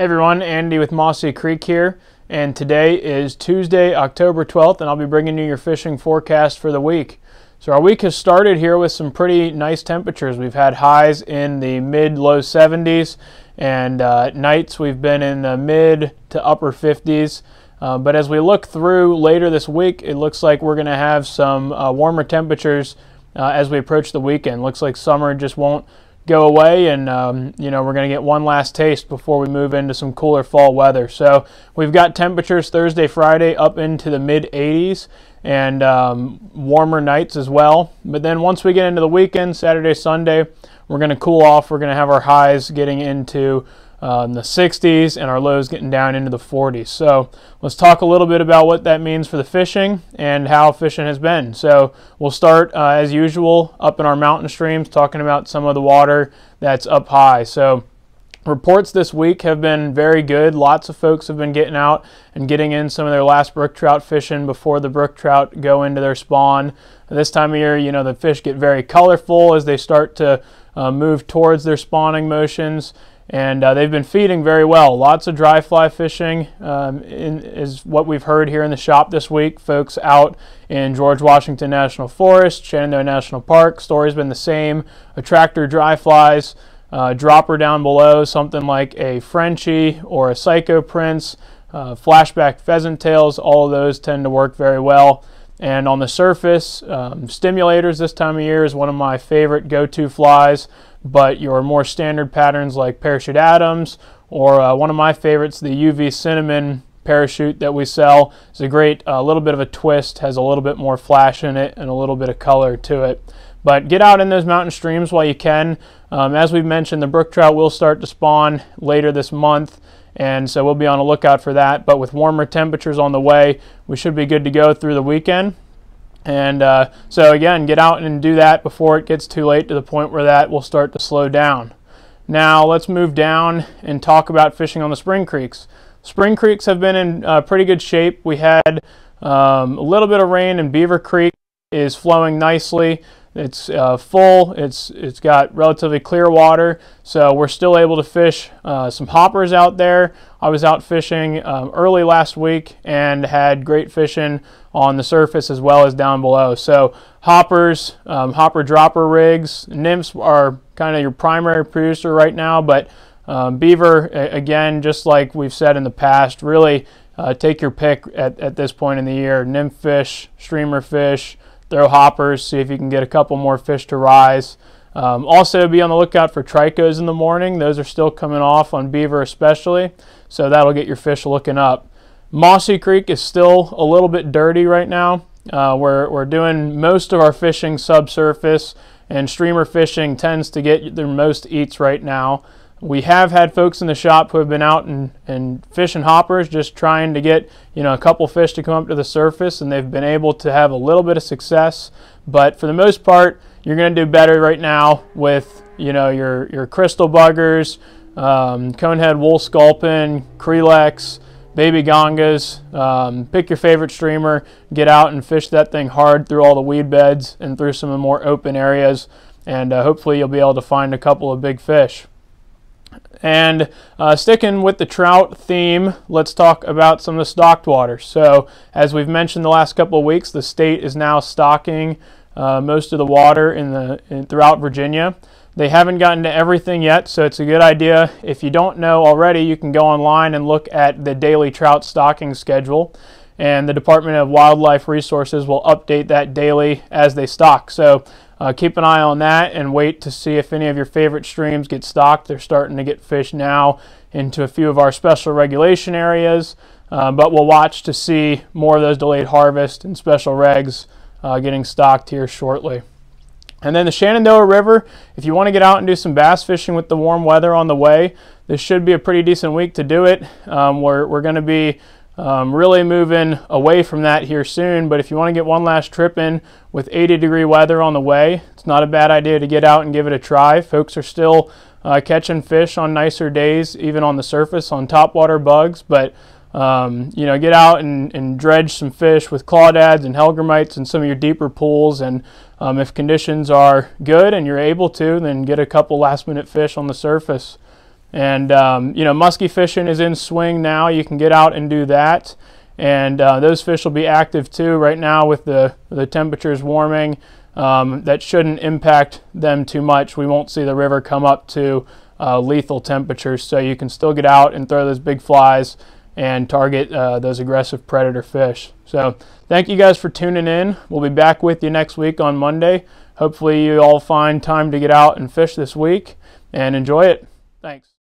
Hey everyone, Andy with Mossy Creek here, and today is Tuesday, October 12th, and I'll be bringing you your fishing forecast for the week. So our week has started here with some pretty nice temperatures. We've had highs in the mid-low 70s, and uh, nights we've been in the mid to upper 50s. Uh, but as we look through later this week, it looks like we're going to have some uh, warmer temperatures uh, as we approach the weekend. Looks like summer just won't go away and um, you know we're going to get one last taste before we move into some cooler fall weather so we've got temperatures thursday friday up into the mid 80s and um, warmer nights as well but then once we get into the weekend saturday sunday we're going to cool off we're going to have our highs getting into uh, in the 60s and our lows getting down into the 40s. So let's talk a little bit about what that means for the fishing and how fishing has been. So we'll start uh, as usual up in our mountain streams talking about some of the water that's up high. So Reports this week have been very good. Lots of folks have been getting out and getting in some of their last brook trout fishing before the brook trout go into their spawn. This time of year, you know, the fish get very colorful as they start to uh, move towards their spawning motions and uh, they've been feeding very well. Lots of dry fly fishing um, in, is what we've heard here in the shop this week. Folks out in George Washington National Forest, Shenandoah National Park. Story's been the same. Attractor dry flies, uh, dropper down below, something like a Frenchie or a Psycho Prince, uh, flashback pheasant tails. All of those tend to work very well. And on the surface, um, stimulators this time of year is one of my favorite go-to flies but your more standard patterns like Parachute Adams or uh, one of my favorites, the UV Cinnamon parachute that we sell is a great a uh, little bit of a twist, has a little bit more flash in it and a little bit of color to it. But get out in those mountain streams while you can. Um, as we've mentioned, the brook trout will start to spawn later this month and so we'll be on a lookout for that. But with warmer temperatures on the way, we should be good to go through the weekend. And uh, so again, get out and do that before it gets too late to the point where that will start to slow down. Now let's move down and talk about fishing on the spring creeks. Spring creeks have been in uh, pretty good shape. We had um, a little bit of rain and Beaver Creek is flowing nicely. It's uh, full, it's, it's got relatively clear water, so we're still able to fish uh, some hoppers out there. I was out fishing um, early last week and had great fishing on the surface as well as down below. So hoppers, um, hopper dropper rigs, nymphs are kind of your primary producer right now, but um, beaver, again, just like we've said in the past, really uh, take your pick at, at this point in the year. Nymph fish, streamer fish, throw hoppers, see if you can get a couple more fish to rise. Um, also be on the lookout for trichos in the morning. Those are still coming off on beaver especially, so that'll get your fish looking up. Mossy Creek is still a little bit dirty right now. Uh, we're, we're doing most of our fishing subsurface and streamer fishing tends to get their most eats right now we have had folks in the shop who have been out and, and fishing hoppers just trying to get you know a couple fish to come up to the surface and they've been able to have a little bit of success but for the most part you're going to do better right now with you know your your crystal buggers um, conehead wool sculpin crelex baby gongas um, pick your favorite streamer get out and fish that thing hard through all the weed beds and through some of the more open areas and uh, hopefully you'll be able to find a couple of big fish and uh, sticking with the trout theme, let's talk about some of the stocked water. So, as we've mentioned the last couple of weeks, the state is now stocking uh, most of the water in the in, throughout Virginia. They haven't gotten to everything yet, so it's a good idea. If you don't know already, you can go online and look at the daily trout stocking schedule. And the Department of Wildlife Resources will update that daily as they stock. So uh, keep an eye on that and wait to see if any of your favorite streams get stocked. They're starting to get fish now into a few of our special regulation areas, uh, but we'll watch to see more of those delayed harvest and special regs uh, getting stocked here shortly. And then the Shenandoah River, if you want to get out and do some bass fishing with the warm weather on the way, this should be a pretty decent week to do it. Um, we're we're going to be um, really moving away from that here soon, but if you want to get one last trip in with 80 degree weather on the way, it's not a bad idea to get out and give it a try. Folks are still uh, catching fish on nicer days, even on the surface on topwater bugs, but um, you know, get out and, and, dredge some fish with clawdads and helgramites in some of your deeper pools. And um, if conditions are good and you're able to, then get a couple last minute fish on the surface. And, um, you know, musky fishing is in swing now. You can get out and do that. And uh, those fish will be active too right now with the, the temperatures warming. Um, that shouldn't impact them too much. We won't see the river come up to uh, lethal temperatures. So you can still get out and throw those big flies and target uh, those aggressive predator fish. So thank you guys for tuning in. We'll be back with you next week on Monday. Hopefully you all find time to get out and fish this week and enjoy it. Thanks.